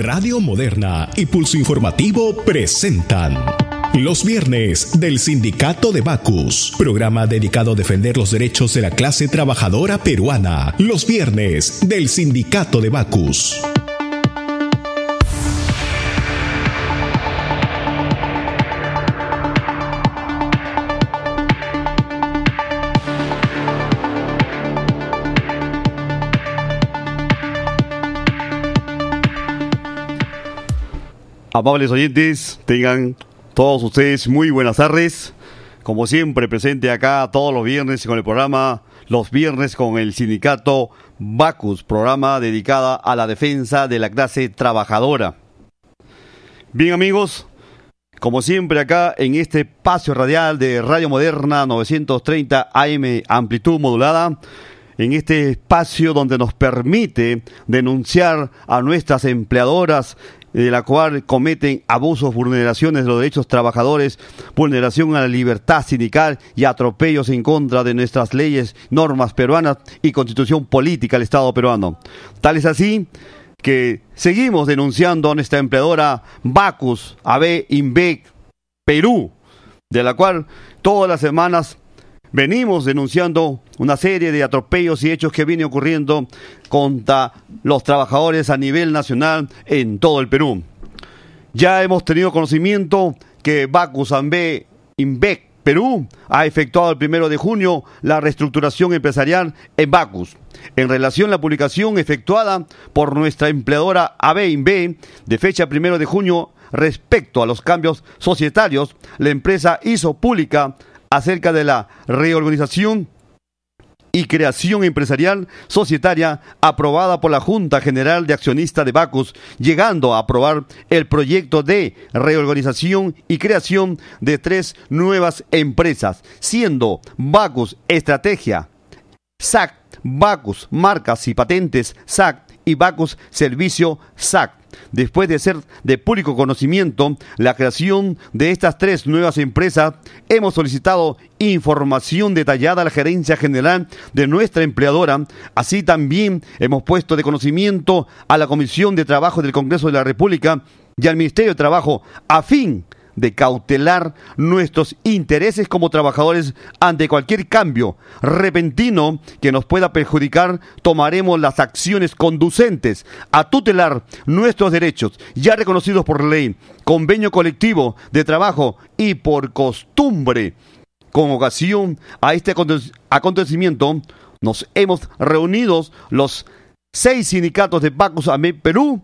Radio Moderna y Pulso Informativo presentan. Los viernes del Sindicato de Bacus, programa dedicado a defender los derechos de la clase trabajadora peruana. Los viernes del Sindicato de Bacus. Amables oyentes, tengan todos ustedes muy buenas tardes. Como siempre, presente acá todos los viernes con el programa Los Viernes con el sindicato Bacus, programa dedicada a la defensa de la clase trabajadora. Bien amigos, como siempre acá en este espacio radial de Radio Moderna 930 AM amplitud modulada, en este espacio donde nos permite denunciar a nuestras empleadoras de la cual cometen abusos, vulneraciones de los derechos trabajadores, vulneración a la libertad sindical y atropellos en contra de nuestras leyes, normas peruanas y constitución política del Estado peruano. Tal es así que seguimos denunciando a nuestra empleadora Bacus AB Inbec Perú, de la cual todas las semanas Venimos denunciando una serie de atropellos y hechos que viene ocurriendo contra los trabajadores a nivel nacional en todo el Perú. Ya hemos tenido conocimiento que b Invec Perú ha efectuado el primero de junio la reestructuración empresarial en Bacus. En relación a la publicación efectuada por nuestra empleadora AB de fecha primero de junio respecto a los cambios societarios, la empresa hizo pública acerca de la reorganización y creación empresarial societaria aprobada por la Junta General de Accionistas de Bacus, llegando a aprobar el proyecto de reorganización y creación de tres nuevas empresas, siendo Bacus Estrategia, SAC, Bacus Marcas y Patentes, SAC y Bacus Servicio, SAC. Después de ser de público conocimiento la creación de estas tres nuevas empresas, hemos solicitado información detallada a la gerencia general de nuestra empleadora. Así también hemos puesto de conocimiento a la Comisión de Trabajo del Congreso de la República y al Ministerio de Trabajo a fin de cautelar nuestros intereses como trabajadores ante cualquier cambio repentino que nos pueda perjudicar, tomaremos las acciones conducentes a tutelar nuestros derechos ya reconocidos por ley, convenio colectivo de trabajo y por costumbre. Con ocasión a este acontecimiento, nos hemos reunido los seis sindicatos de Pacos AME Perú,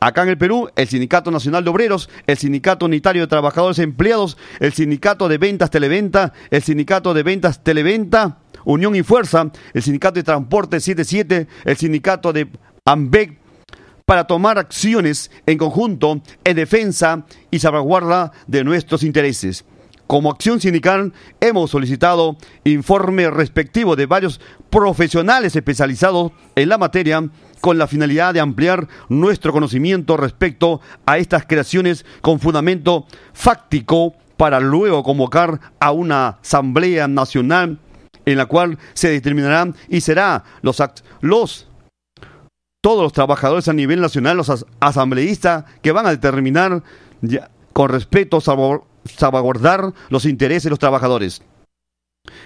Acá en el Perú, el Sindicato Nacional de Obreros, el Sindicato Unitario de Trabajadores Empleados, el Sindicato de Ventas Televenta, el Sindicato de Ventas Televenta, Unión y Fuerza, el Sindicato de Transporte 77, el Sindicato de AMBEC, para tomar acciones en conjunto en defensa y salvaguarda de nuestros intereses. Como acción sindical hemos solicitado informe respectivo de varios profesionales especializados en la materia con la finalidad de ampliar nuestro conocimiento respecto a estas creaciones con fundamento fáctico para luego convocar a una asamblea nacional en la cual se determinarán y será los, los todos los trabajadores a nivel nacional, los asambleístas que van a determinar con respeto salvaguardar los intereses de los trabajadores.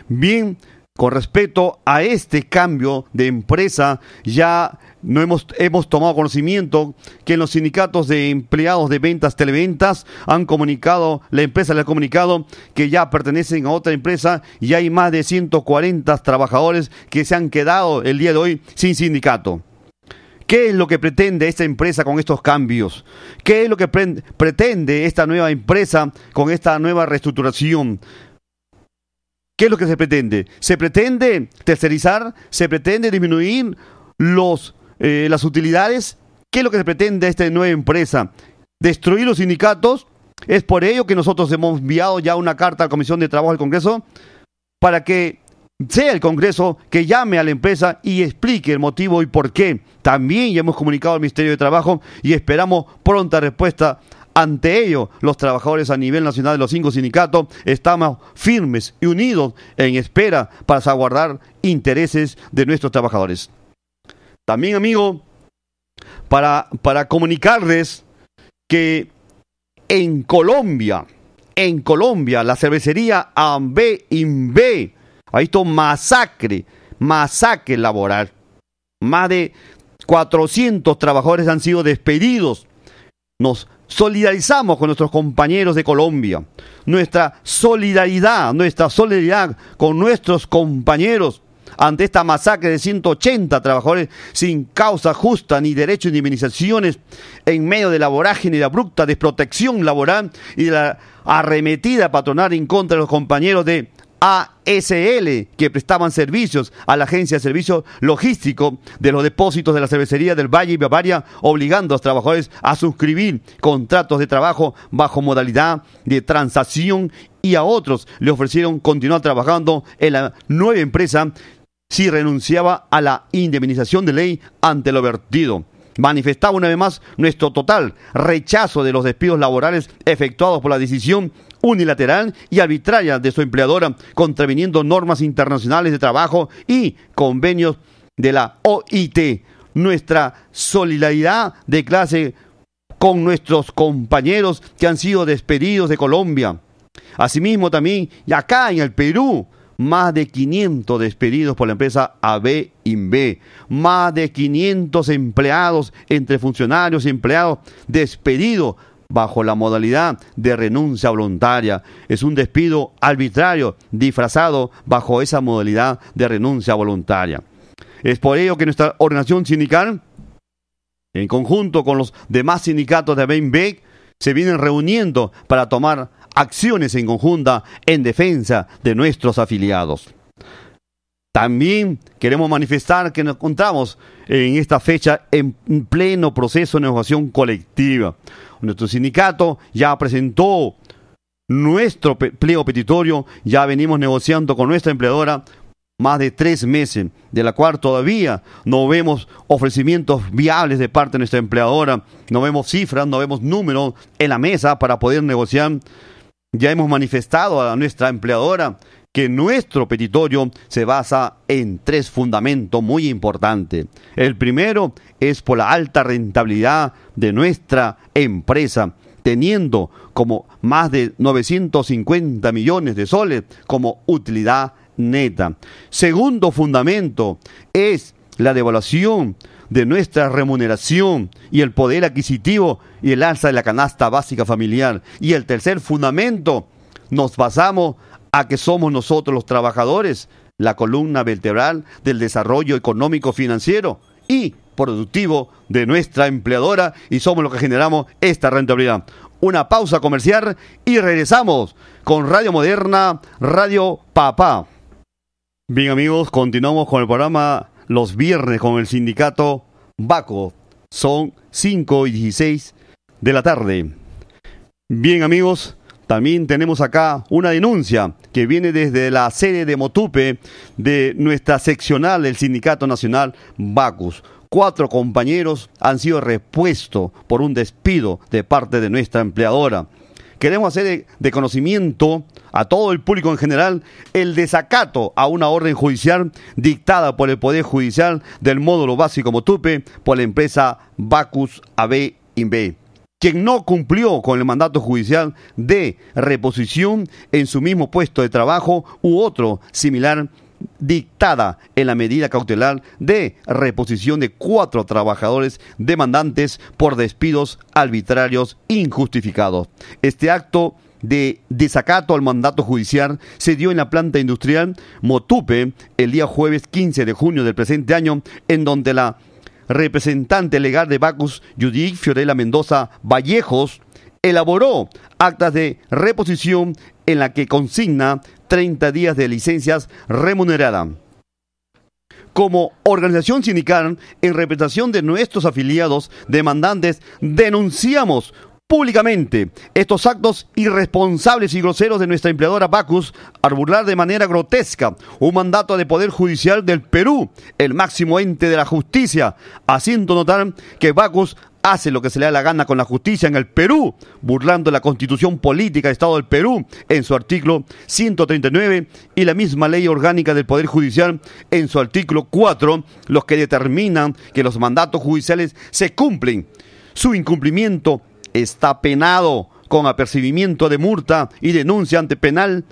Bien, con respecto a este cambio de empresa, ya no hemos, hemos tomado conocimiento que en los sindicatos de empleados de ventas televentas han comunicado, la empresa le ha comunicado que ya pertenecen a otra empresa y hay más de 140 trabajadores que se han quedado el día de hoy sin sindicato. ¿Qué es lo que pretende esta empresa con estos cambios? ¿Qué es lo que pretende esta nueva empresa con esta nueva reestructuración? ¿Qué es lo que se pretende? ¿Se pretende tercerizar? ¿Se pretende disminuir los eh, las utilidades. ¿Qué es lo que se pretende a esta nueva empresa? ¿Destruir los sindicatos? Es por ello que nosotros hemos enviado ya una carta a la Comisión de Trabajo del Congreso para que sea el Congreso que llame a la empresa y explique el motivo y por qué. También ya hemos comunicado al Ministerio de Trabajo y esperamos pronta respuesta ante ello, los trabajadores a nivel nacional de los cinco sindicatos estamos firmes y unidos en espera para salvaguardar intereses de nuestros trabajadores. También, amigo, para, para comunicarles que en Colombia, en Colombia, la cervecería AB Inbe ha visto masacre, masacre laboral. Más de 400 trabajadores han sido despedidos. Nos solidarizamos con nuestros compañeros de Colombia. Nuestra solidaridad, nuestra solidaridad con nuestros compañeros ante esta masacre de 180 trabajadores sin causa justa ni derecho a indemnizaciones en medio de la vorágine y la abrupta desprotección laboral y la arremetida patronal en contra de los compañeros de ASL, que prestaban servicios a la Agencia de Servicio Logístico de los depósitos de la cervecería del Valle y Bavaria, obligando a los trabajadores a suscribir contratos de trabajo bajo modalidad de transacción y a otros le ofrecieron continuar trabajando en la nueva empresa si renunciaba a la indemnización de ley ante lo vertido. Manifestaba una vez más nuestro total rechazo de los despidos laborales efectuados por la decisión unilateral y arbitraria de su empleadora, contraviniendo normas internacionales de trabajo y convenios de la OIT. Nuestra solidaridad de clase con nuestros compañeros que han sido despedidos de Colombia. Asimismo también, y acá en el Perú, más de 500 despedidos por la empresa AB InBe, más de 500 empleados entre funcionarios y empleados despedidos bajo la modalidad de renuncia voluntaria. Es un despido arbitrario disfrazado bajo esa modalidad de renuncia voluntaria. Es por ello que nuestra organización sindical, en conjunto con los demás sindicatos de inbe se vienen reuniendo para tomar acciones en conjunta en defensa de nuestros afiliados. También queremos manifestar que nos encontramos en esta fecha en pleno proceso de negociación colectiva. Nuestro sindicato ya presentó nuestro pliego petitorio, ya venimos negociando con nuestra empleadora más de tres meses, de la cual todavía no vemos ofrecimientos viables de parte de nuestra empleadora, no vemos cifras, no vemos números en la mesa para poder negociar ya hemos manifestado a nuestra empleadora que nuestro petitorio se basa en tres fundamentos muy importantes. El primero es por la alta rentabilidad de nuestra empresa, teniendo como más de 950 millones de soles como utilidad neta. Segundo fundamento es la devaluación de nuestra remuneración y el poder adquisitivo y el alza de la canasta básica familiar. Y el tercer fundamento, nos basamos a que somos nosotros los trabajadores, la columna vertebral del desarrollo económico financiero y productivo de nuestra empleadora y somos los que generamos esta rentabilidad. Una pausa comercial y regresamos con Radio Moderna, Radio Papá. Bien amigos, continuamos con el programa los viernes con el sindicato Baco. Son 5 y 16 de la tarde. Bien amigos, también tenemos acá una denuncia que viene desde la sede de Motupe de nuestra seccional del Sindicato Nacional Bacus. Cuatro compañeros han sido repuestos por un despido de parte de nuestra empleadora. Queremos hacer de conocimiento a todo el público en general el desacato a una orden judicial dictada por el Poder Judicial del módulo básico Motupe por la empresa Bacus AB In.B., quien no cumplió con el mandato judicial de reposición en su mismo puesto de trabajo u otro similar dictada en la medida cautelar de reposición de cuatro trabajadores demandantes por despidos arbitrarios injustificados. Este acto de desacato al mandato judicial se dio en la planta industrial Motupe el día jueves 15 de junio del presente año, en donde la representante legal de Bacus, Judith Fiorella Mendoza Vallejos, elaboró actas de reposición en la que consigna 30 días de licencias remuneradas. Como organización sindical, en representación de nuestros afiliados demandantes, denunciamos públicamente estos actos irresponsables y groseros de nuestra empleadora Bacus al burlar de manera grotesca un mandato de Poder Judicial del Perú, el máximo ente de la justicia, haciendo notar que Bacus hace lo que se le da la gana con la justicia en el Perú, burlando la constitución política del Estado del Perú en su artículo 139 y la misma ley orgánica del Poder Judicial en su artículo 4, los que determinan que los mandatos judiciales se cumplen. Su incumplimiento está penado con apercibimiento de multa y denuncia ante penal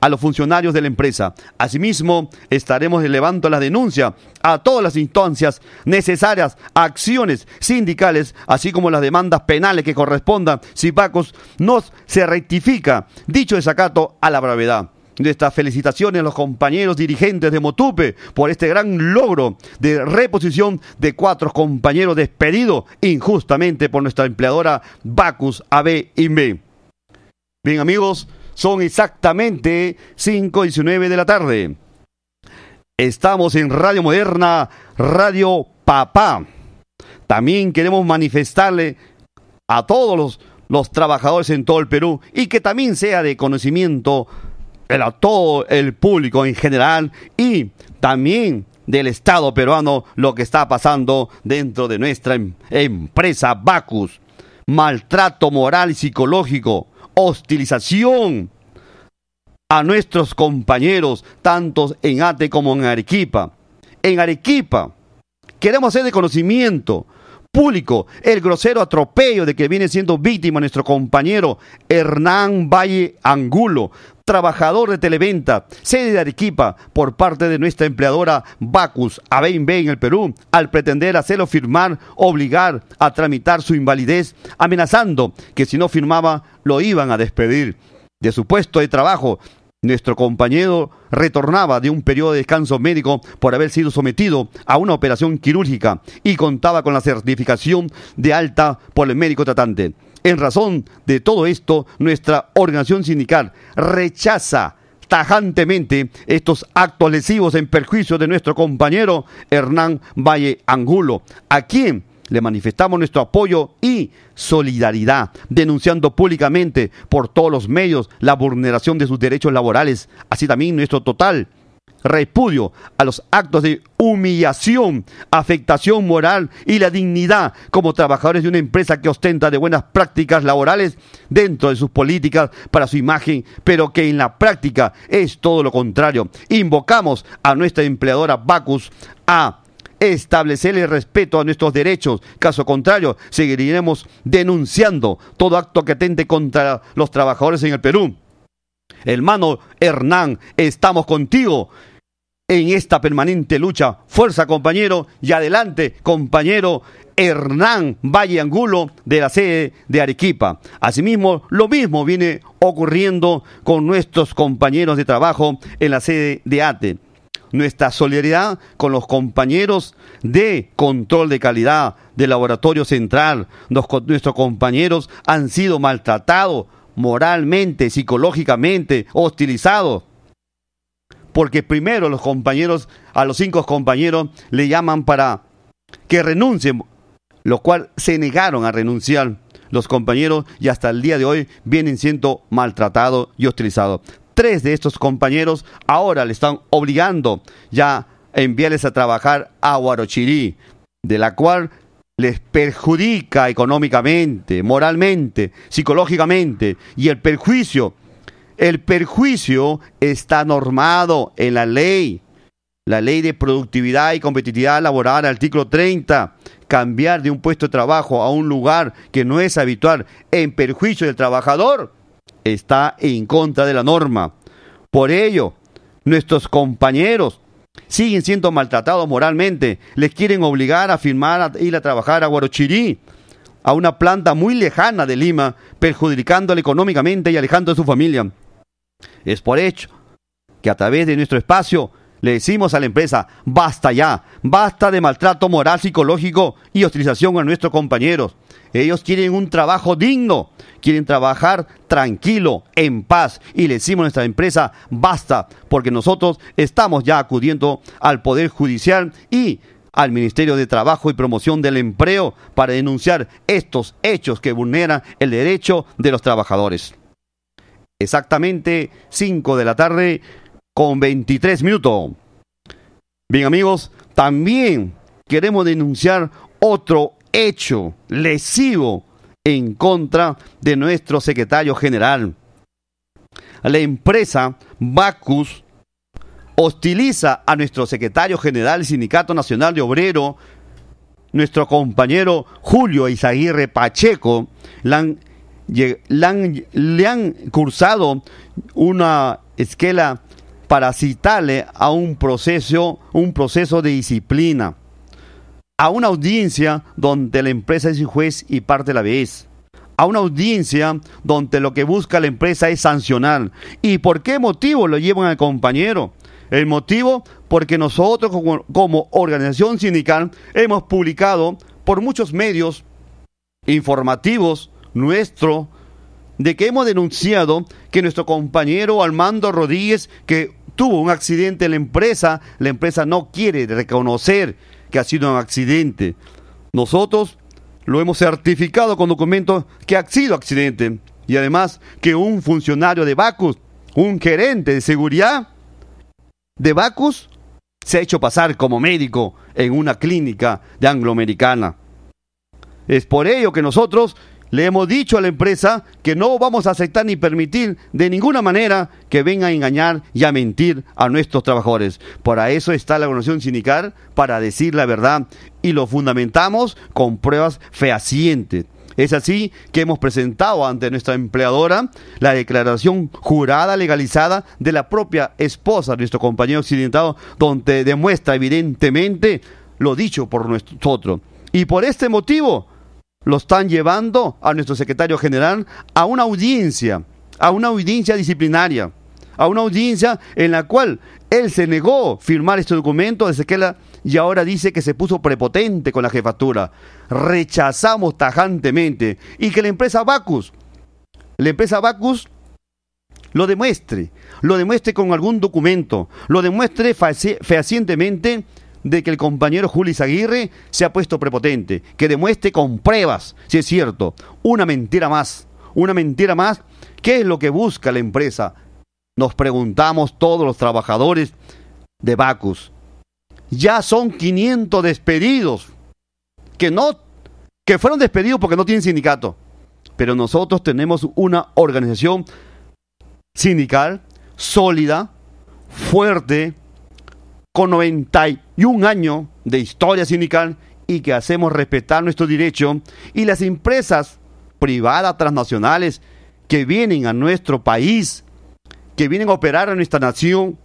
a los funcionarios de la empresa. Asimismo, estaremos elevando la denuncia a todas las instancias necesarias, acciones sindicales, así como las demandas penales que correspondan si Pacos no se rectifica dicho desacato a la gravedad. Nuestras felicitaciones a los compañeros dirigentes de Motupe por este gran logro de reposición de cuatro compañeros despedidos injustamente por nuestra empleadora Bacus AB B. Bien amigos, son exactamente 5.19 de la tarde. Estamos en Radio Moderna, Radio Papá. También queremos manifestarle a todos los trabajadores en todo el Perú y que también sea de conocimiento pero a todo el público en general y también del Estado peruano lo que está pasando dentro de nuestra em, empresa Bacus. Maltrato moral y psicológico, hostilización a nuestros compañeros, tanto en ATE como en Arequipa. En Arequipa, queremos hacer de conocimiento público el grosero atropello de que viene siendo víctima nuestro compañero Hernán Valle Angulo, trabajador de Televenta, sede de Arequipa, por parte de nuestra empleadora Bacus Abein en el Perú, al pretender hacerlo firmar, obligar a tramitar su invalidez, amenazando que si no firmaba lo iban a despedir de su puesto de trabajo nuestro compañero retornaba de un periodo de descanso médico por haber sido sometido a una operación quirúrgica y contaba con la certificación de alta por el médico tratante. En razón de todo esto, nuestra organización sindical rechaza tajantemente estos actos lesivos en perjuicio de nuestro compañero Hernán Valle Angulo, a quien le manifestamos nuestro apoyo y solidaridad, denunciando públicamente por todos los medios la vulneración de sus derechos laborales, así también nuestro total repudio a los actos de humillación, afectación moral y la dignidad como trabajadores de una empresa que ostenta de buenas prácticas laborales dentro de sus políticas para su imagen, pero que en la práctica es todo lo contrario. Invocamos a nuestra empleadora Bacus a establecer el respeto a nuestros derechos. Caso contrario, seguiremos denunciando todo acto que atente contra los trabajadores en el Perú. Hermano Hernán, estamos contigo en esta permanente lucha. Fuerza, compañero, y adelante, compañero Hernán Valle Angulo de la sede de Arequipa. Asimismo, lo mismo viene ocurriendo con nuestros compañeros de trabajo en la sede de ATE nuestra solidaridad con los compañeros de control de calidad del laboratorio central. nuestros compañeros han sido maltratados moralmente, psicológicamente, hostilizados. Porque primero los compañeros, a los cinco compañeros, le llaman para que renuncien, lo cual se negaron a renunciar los compañeros y hasta el día de hoy vienen siendo maltratados y hostilizados tres de estos compañeros ahora le están obligando ya a enviarles a trabajar a Guarochirí, de la cual les perjudica económicamente, moralmente, psicológicamente, y el perjuicio, el perjuicio está normado en la ley, la ley de productividad y competitividad laboral, artículo 30, cambiar de un puesto de trabajo a un lugar que no es habitual en perjuicio del trabajador está en contra de la norma. Por ello, nuestros compañeros siguen siendo maltratados moralmente. Les quieren obligar a firmar a ir a trabajar a Guarochirí, a una planta muy lejana de Lima, perjudicándole económicamente y alejando a su familia. Es por hecho que a través de nuestro espacio le decimos a la empresa, basta ya, basta de maltrato moral, psicológico y hostilización a nuestros compañeros. Ellos quieren un trabajo digno, quieren trabajar tranquilo, en paz. Y le decimos a nuestra empresa, basta, porque nosotros estamos ya acudiendo al Poder Judicial y al Ministerio de Trabajo y Promoción del Empleo para denunciar estos hechos que vulneran el derecho de los trabajadores. Exactamente 5 de la tarde, con 23 minutos. Bien amigos, también queremos denunciar otro hecho lesivo en contra de nuestro secretario general. La empresa Bacus hostiliza a nuestro secretario general del Sindicato Nacional de Obrero, nuestro compañero Julio Izaguirre Pacheco, le han cursado una esquela para citarle a un proceso, un proceso de disciplina, a una audiencia donde la empresa es juez y parte la vez, a una audiencia donde lo que busca la empresa es sancionar. ¿Y por qué motivo lo llevan al compañero? El motivo, porque nosotros como organización sindical hemos publicado por muchos medios informativos nuestro de que hemos denunciado que nuestro compañero Armando Rodríguez, que tuvo un accidente en la empresa, la empresa no quiere reconocer que ha sido un accidente. Nosotros lo hemos certificado con documentos que ha sido accidente. Y además que un funcionario de Bacus, un gerente de seguridad de Bacus, se ha hecho pasar como médico en una clínica de angloamericana. Es por ello que nosotros le hemos dicho a la empresa que no vamos a aceptar ni permitir de ninguna manera que venga a engañar y a mentir a nuestros trabajadores. Para eso está la organización sindical, para decir la verdad. Y lo fundamentamos con pruebas fehacientes. Es así que hemos presentado ante nuestra empleadora la declaración jurada legalizada de la propia esposa de nuestro compañero accidentado, donde demuestra evidentemente lo dicho por nosotros. Y por este motivo lo están llevando a nuestro secretario general a una audiencia, a una audiencia disciplinaria, a una audiencia en la cual él se negó a firmar este documento desde que y ahora dice que se puso prepotente con la jefatura. Rechazamos tajantemente y que la empresa Bacus, la empresa Bacus lo demuestre, lo demuestre con algún documento, lo demuestre fehacientemente de que el compañero Juli Aguirre se ha puesto prepotente, que demuestre con pruebas si es cierto. Una mentira más, una mentira más. ¿Qué es lo que busca la empresa? Nos preguntamos todos los trabajadores de Bacus. Ya son 500 despedidos que no que fueron despedidos porque no tienen sindicato. Pero nosotros tenemos una organización sindical sólida, fuerte, con 91 años de historia sindical y que hacemos respetar nuestro derecho y las empresas privadas transnacionales que vienen a nuestro país, que vienen a operar en nuestra nación,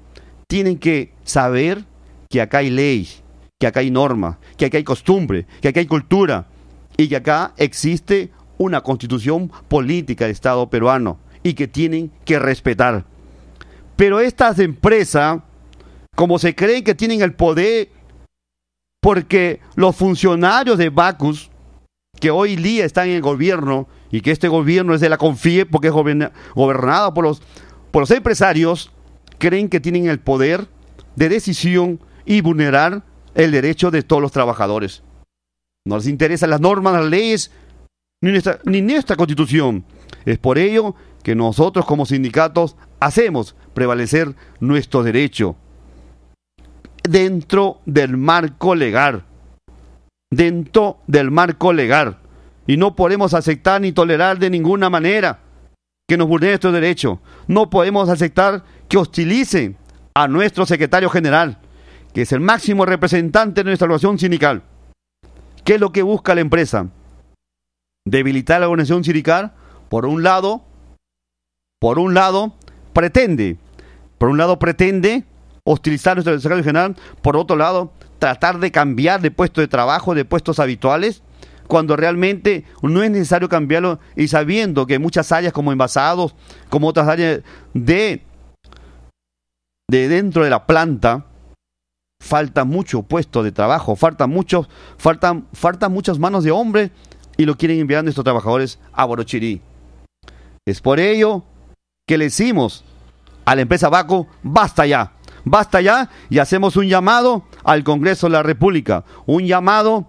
tienen que saber que acá hay ley, que acá hay norma, que acá hay costumbre, que acá hay cultura y que acá existe una constitución política de Estado peruano y que tienen que respetar. Pero estas empresas como se creen que tienen el poder, porque los funcionarios de Bacus, que hoy día están en el gobierno, y que este gobierno es de la confía, porque es gobernado por los, por los empresarios, creen que tienen el poder de decisión y vulnerar el derecho de todos los trabajadores. No les interesan las normas, las leyes, ni ni nuestra constitución. Es por ello que nosotros como sindicatos hacemos prevalecer nuestro derecho dentro del marco legal. Dentro del marco legal. Y no podemos aceptar ni tolerar de ninguna manera que nos vulneren nuestros derechos. No podemos aceptar que hostilice a nuestro secretario general, que es el máximo representante de nuestra organización sindical. ¿Qué es lo que busca la empresa? Debilitar la organización sindical, por un lado, por un lado, pretende, por un lado pretende hostilizar nuestro desarrollo general, por otro lado, tratar de cambiar de puesto de trabajo, de puestos habituales, cuando realmente no es necesario cambiarlo y sabiendo que muchas áreas como envasados, como otras áreas de, de dentro de la planta, falta mucho puesto de trabajo, faltan muchos, faltan, faltan muchas manos de hombre y lo quieren enviar a nuestros trabajadores a Borochirí. Es por ello que le decimos a la empresa Baco, basta ya, Basta ya y hacemos un llamado al Congreso de la República, un llamado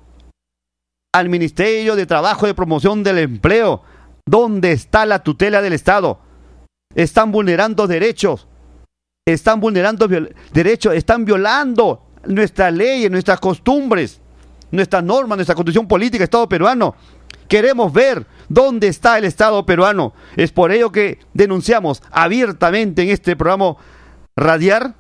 al Ministerio de Trabajo y de Promoción del Empleo. ¿Dónde está la tutela del Estado? Están vulnerando derechos, están vulnerando derechos, están violando nuestras leyes, nuestras costumbres, nuestras normas, nuestra constitución política, Estado peruano. Queremos ver dónde está el Estado peruano. Es por ello que denunciamos abiertamente en este programa Radiar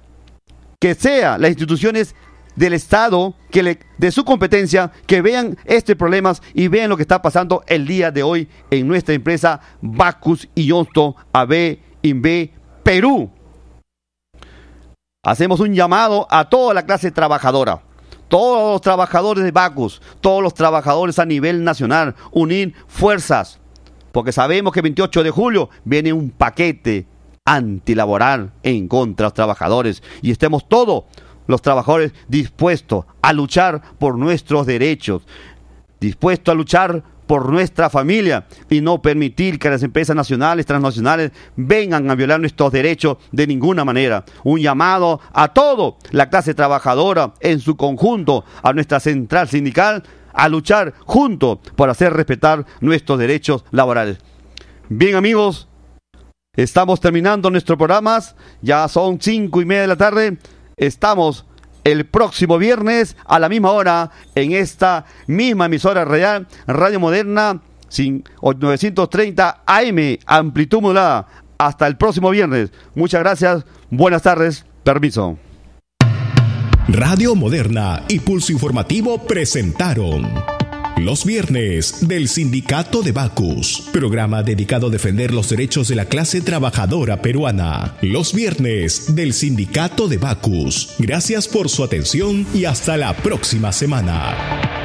que sean las instituciones del Estado, que de su competencia, que vean estos problemas y vean lo que está pasando el día de hoy en nuestra empresa Bacus johnston AB b Perú. Hacemos un llamado a toda la clase trabajadora, todos los trabajadores de Bacus, todos los trabajadores a nivel nacional, unir fuerzas, porque sabemos que el 28 de julio viene un paquete antilaboral en contra de los trabajadores y estemos todos los trabajadores dispuestos a luchar por nuestros derechos, dispuestos a luchar por nuestra familia y no permitir que las empresas nacionales, transnacionales vengan a violar nuestros derechos de ninguna manera. Un llamado a toda la clase trabajadora en su conjunto, a nuestra central sindical, a luchar juntos por hacer respetar nuestros derechos laborales. Bien amigos, Estamos terminando nuestro programa, ya son cinco y media de la tarde. Estamos el próximo viernes a la misma hora en esta misma emisora real, Radio Moderna, 930 AM, amplitud modulada. Hasta el próximo viernes. Muchas gracias, buenas tardes, permiso. Radio Moderna y Pulso Informativo presentaron. Los viernes del Sindicato de Bacus, programa dedicado a defender los derechos de la clase trabajadora peruana. Los viernes del Sindicato de Bacus. Gracias por su atención y hasta la próxima semana.